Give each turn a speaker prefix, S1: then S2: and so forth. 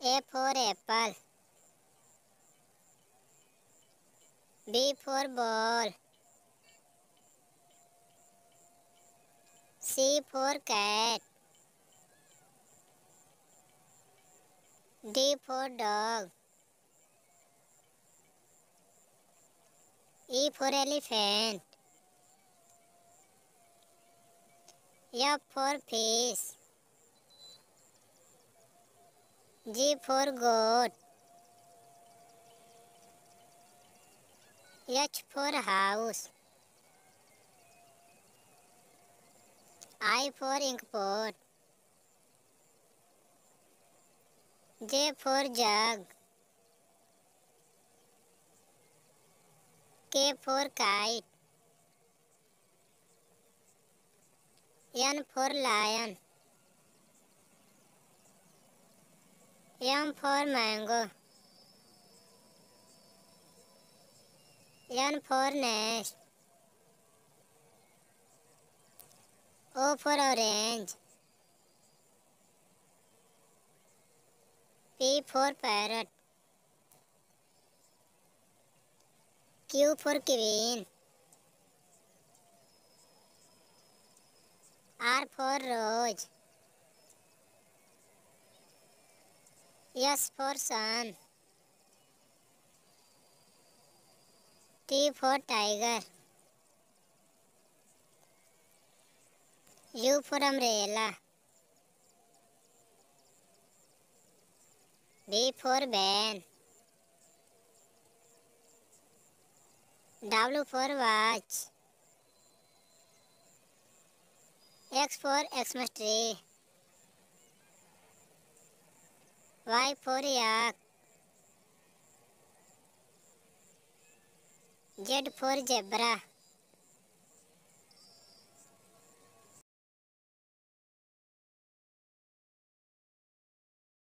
S1: A for apple. B for ball. C for cat. D for dog. E for elephant. F for fish. G for goat. H for house. I for inkpot. J for jug. K for kite. N for lion. M for mango. N for nest. O for orange. P for parrot. Q for queen. R for rose. S for sun. T for tiger. U for umbrella. B for van. W for watch. X for Xmas tree. Y for yak Z for zebra